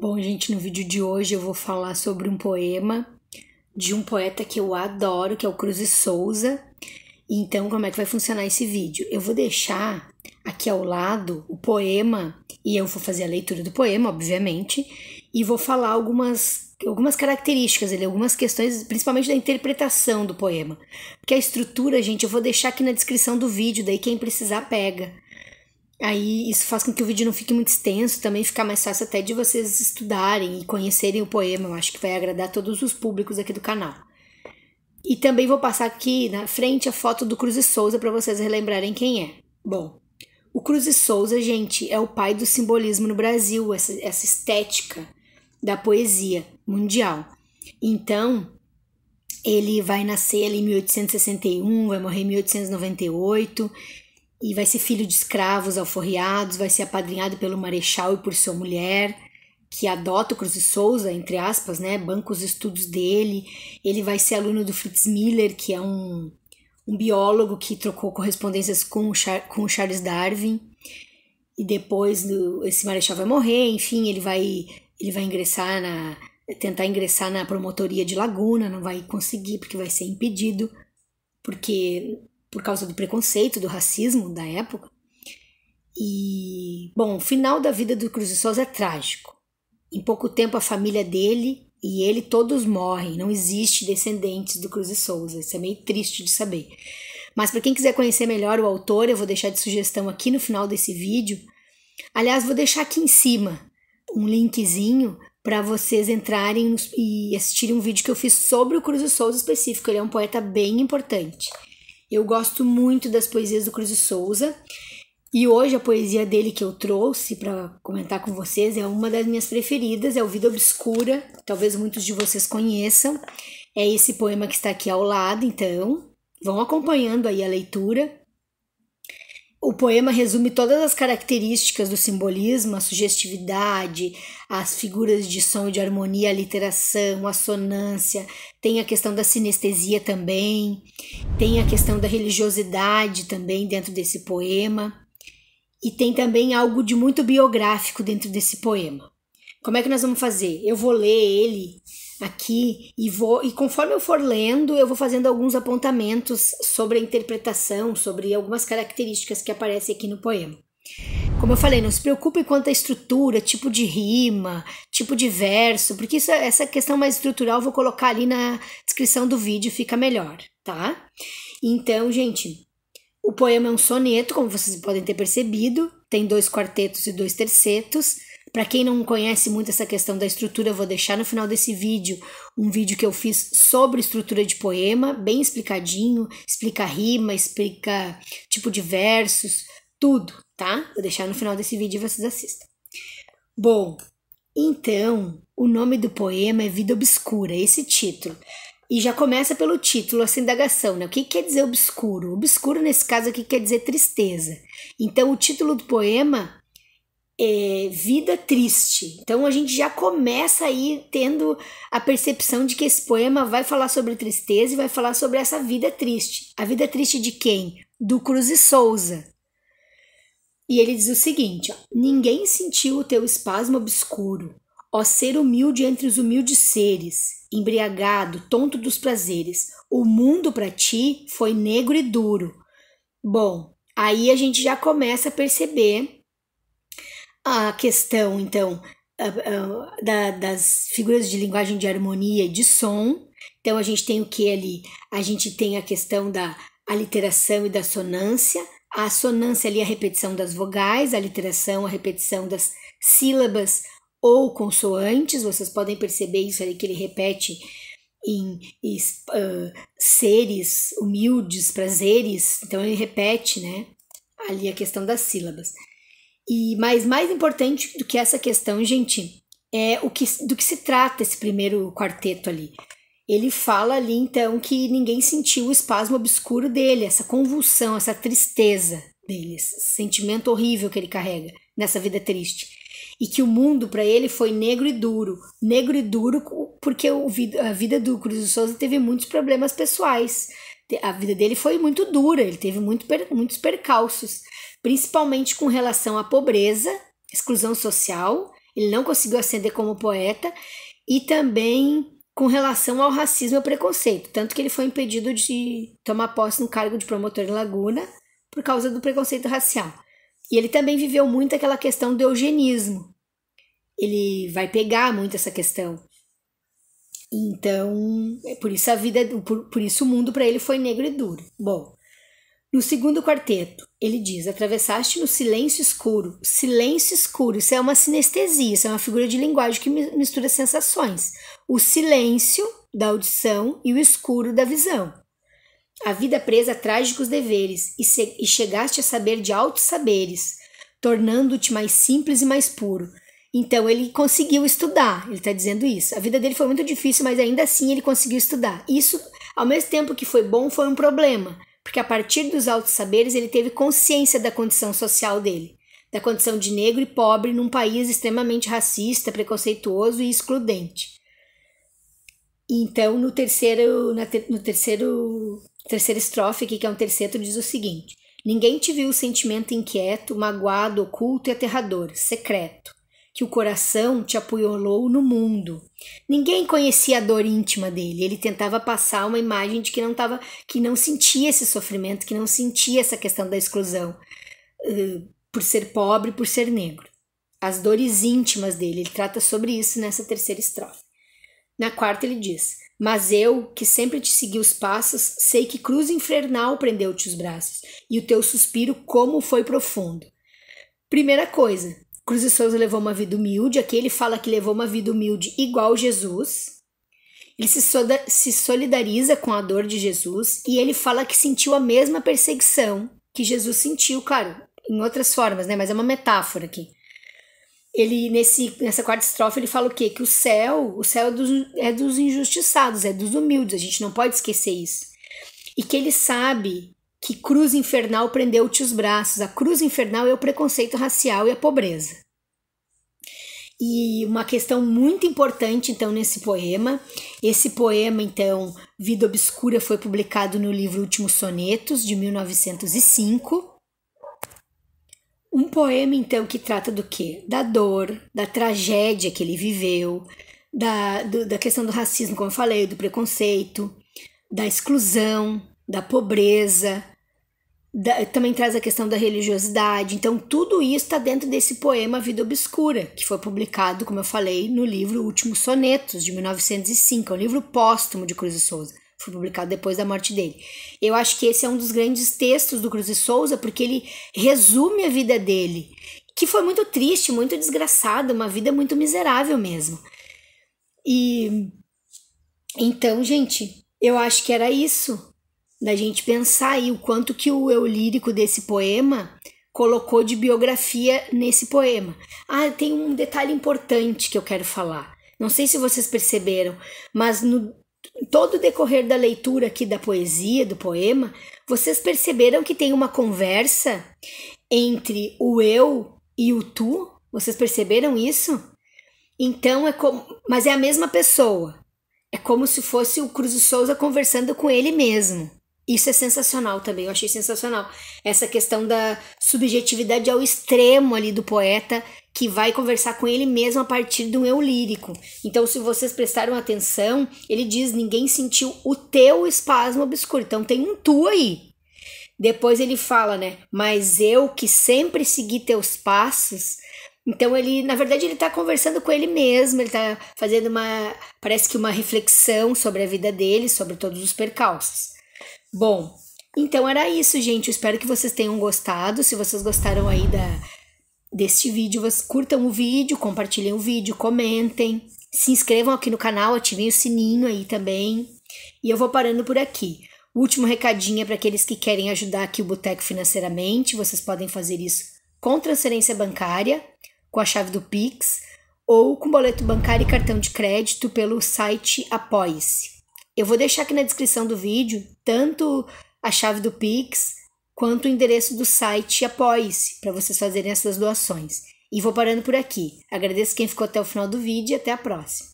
Bom, gente, no vídeo de hoje eu vou falar sobre um poema de um poeta que eu adoro, que é o Cruz Souza. Então, como é que vai funcionar esse vídeo? Eu vou deixar aqui ao lado o poema e eu vou fazer a leitura do poema, obviamente, e vou falar algumas algumas características dele, algumas questões, principalmente da interpretação do poema. Porque a estrutura, gente, eu vou deixar aqui na descrição do vídeo, daí quem precisar pega. Aí isso faz com que o vídeo não fique muito extenso, também fica mais fácil até de vocês estudarem e conhecerem o poema. Eu acho que vai agradar todos os públicos aqui do canal. E também vou passar aqui na frente a foto do Cruz e Souza para vocês relembrarem quem é. Bom, o Cruz e Souza, gente, é o pai do simbolismo no Brasil, essa, essa estética da poesia mundial. Então, ele vai nascer ali em 1861, vai morrer em 1898 e vai ser filho de escravos alforriados, vai ser apadrinhado pelo marechal e por sua mulher, que adota o Cruz de Souza, entre aspas, né, banca os estudos dele. Ele vai ser aluno do Fritz Miller, que é um, um biólogo que trocou correspondências com o, Char com o Charles Darwin. E depois do, esse marechal vai morrer, enfim, ele vai ele vai ingressar na tentar ingressar na promotoria de Laguna, não vai conseguir porque vai ser impedido, porque por causa do preconceito, do racismo da época. E, bom, o final da vida do Cruz de Souza é trágico. Em pouco tempo, a família dele e ele todos morrem, não existe descendentes do Cruz de Souza. Isso é meio triste de saber. Mas para quem quiser conhecer melhor o autor, eu vou deixar de sugestão aqui no final desse vídeo. Aliás, vou deixar aqui em cima um linkzinho para vocês entrarem e assistirem um vídeo que eu fiz sobre o Cruz de Souza específico. Ele é um poeta bem importante. Eu gosto muito das poesias do Cruz de Souza. E hoje a poesia dele que eu trouxe para comentar com vocês é uma das minhas preferidas, é o Vida Obscura, talvez muitos de vocês conheçam. É esse poema que está aqui ao lado, então vão acompanhando aí a leitura. O poema resume todas as características do simbolismo, a sugestividade, as figuras de som e de harmonia, a literação, a sonância, tem a questão da sinestesia também, tem a questão da religiosidade também dentro desse poema, e tem também algo de muito biográfico dentro desse poema. Como é que nós vamos fazer? Eu vou ler ele aqui e vou e conforme eu for lendo, eu vou fazendo alguns apontamentos sobre a interpretação, sobre algumas características que aparecem aqui no poema. Como eu falei, não se preocupe quanto à estrutura, tipo de rima, tipo de verso, porque isso, essa questão mais estrutural eu vou colocar ali na descrição do vídeo, fica melhor, tá? Então, gente, o poema é um soneto, como vocês podem ter percebido, tem dois quartetos e dois tercetos, para quem não conhece muito essa questão da estrutura, eu vou deixar no final desse vídeo um vídeo que eu fiz sobre estrutura de poema, bem explicadinho, explica rima, explica tipo de versos, tudo, tá? Vou deixar no final desse vídeo e vocês assistam. Bom, então, o nome do poema é Vida Obscura, esse título. E já começa pelo título, essa assim, indagação, né? O que quer dizer obscuro? Obscuro, nesse caso aqui, é quer dizer tristeza. Então, o título do poema é, vida triste. Então a gente já começa aí tendo a percepção de que esse poema vai falar sobre tristeza e vai falar sobre essa vida triste. A vida triste de quem? Do Cruz e Souza. E ele diz o seguinte: ó, Ninguém sentiu o teu espasmo obscuro, ó ser humilde entre os humildes seres, embriagado, tonto dos prazeres. O mundo para ti foi negro e duro. Bom, aí a gente já começa a perceber a questão, então, da, das figuras de linguagem de harmonia e de som. Então a gente tem o que ali? A gente tem a questão da aliteração e da sonância. A sonância ali é a repetição das vogais, a literação, a repetição das sílabas ou consoantes. Vocês podem perceber isso ali que ele repete em, em uh, seres humildes, prazeres. Então ele repete, né? Ali a questão das sílabas. E mas mais importante do que essa questão, gente, é o que do que se trata esse primeiro quarteto ali. Ele fala ali então que ninguém sentiu o espasmo obscuro dele, essa convulsão, essa tristeza dele, esse sentimento horrível que ele carrega nessa vida triste. E que o mundo para ele foi negro e duro, negro e duro porque o, a vida do Cruz de Souza teve muitos problemas pessoais a vida dele foi muito dura, ele teve muito, muitos percalços, principalmente com relação à pobreza, exclusão social, ele não conseguiu ascender como poeta, e também com relação ao racismo e ao preconceito, tanto que ele foi impedido de tomar posse no cargo de promotor em Laguna por causa do preconceito racial. E ele também viveu muito aquela questão do eugenismo. Ele vai pegar muito essa questão então, é por isso a vida, por, por isso o mundo para ele foi negro e duro. Bom, no segundo quarteto, ele diz: atravessaste no silêncio escuro. Silêncio escuro, isso é uma sinestesia, isso é uma figura de linguagem que mistura sensações. O silêncio da audição e o escuro da visão. A vida presa a trágicos deveres e, se, e chegaste a saber de altos saberes, tornando-te mais simples e mais puro então ele conseguiu estudar, ele está dizendo isso. A vida dele foi muito difícil, mas ainda assim ele conseguiu estudar. Isso, ao mesmo tempo que foi bom, foi um problema, porque a partir dos altos saberes ele teve consciência da condição social dele, da condição de negro e pobre num país extremamente racista, preconceituoso e excludente. Então, no terceiro, na ter, no terceiro, terceira estrofe aqui, que é um terceiro, diz o seguinte: Ninguém te viu o sentimento inquieto, magoado, oculto e aterrador, secreto que o coração te apoiou no mundo. Ninguém conhecia a dor íntima dele. Ele tentava passar uma imagem de que não tava, que não sentia esse sofrimento, que não sentia essa questão da exclusão uh, por ser pobre, por ser negro. As dores íntimas dele. Ele trata sobre isso nessa terceira estrofe. Na quarta ele diz: mas eu, que sempre te segui os passos, sei que cruz infernal prendeu-te os braços, e o teu suspiro como foi profundo. Primeira coisa, Cruz de Souza levou uma vida humilde, aqui ele fala que levou uma vida humilde igual Jesus. Ele se, soda, se solidariza com a dor de Jesus e ele fala que sentiu a mesma perseguição que Jesus sentiu, claro, em outras formas, né? Mas é uma metáfora aqui. Ele nesse nessa quarta estrofe ele fala o quê? Que o céu, o céu é dos, é dos injustiçados, é dos humildes. A gente não pode esquecer isso. E que ele sabe que cruz infernal prendeu-te os braços. A cruz infernal é o preconceito racial e a pobreza. E uma questão muito importante, então, nesse poema. Esse poema, então, Vida Obscura, foi publicado no livro Últimos Sonetos, de 1905. Um poema, então, que trata do quê? Da dor, da tragédia que ele viveu, da, do, da questão do racismo, como eu falei, do preconceito, da exclusão, da pobreza, da, também traz a questão da religiosidade. Então, tudo isso está dentro desse poema Vida Obscura, que foi publicado, como eu falei, no livro Últimos Sonetos, de 1905, é um livro póstumo de Cruz e Souza. Foi publicado depois da morte dele. Eu acho que esse é um dos grandes textos do Cruz e Souza, porque ele resume a vida dele, que foi muito triste, muito desgraçada, uma vida muito miserável mesmo. E então, gente, eu acho que era isso da gente pensar aí o quanto que o eu lírico desse poema colocou de biografia nesse poema. Ah, tem um detalhe importante que eu quero falar. Não sei se vocês perceberam, mas no todo o decorrer da leitura aqui da poesia, do poema, vocês perceberam que tem uma conversa entre o eu e o tu? Vocês perceberam isso? Então é como, mas é a mesma pessoa. É como se fosse o Cruz Souza conversando com ele mesmo. Isso é sensacional também, eu achei sensacional. Essa questão da subjetividade ao extremo ali do poeta, que vai conversar com ele mesmo a partir do eu lírico. Então, se vocês prestaram atenção, ele diz: ninguém sentiu o teu espasmo obscuro. Então, tem um tu aí. Depois ele fala, né? Mas eu que sempre segui teus passos, então ele, na verdade, ele está conversando com ele mesmo, ele está fazendo uma, parece que uma reflexão sobre a vida dele, sobre todos os percalços. Bom, então era isso, gente. Eu espero que vocês tenham gostado. Se vocês gostaram aí da, deste vídeo, vocês curtam o vídeo, compartilhem o vídeo, comentem, se inscrevam aqui no canal, ativem o sininho aí também. E eu vou parando por aqui. último recadinho é para aqueles que querem ajudar aqui o Boteco financeiramente. Vocês podem fazer isso com transferência bancária, com a chave do Pix ou com boleto bancário e cartão de crédito pelo site Apoie-se. Eu vou deixar aqui na descrição do vídeo tanto a chave do Pix quanto o endereço do site Apoie-se para vocês fazerem essas doações. E vou parando por aqui. Agradeço quem ficou até o final do vídeo e até a próxima.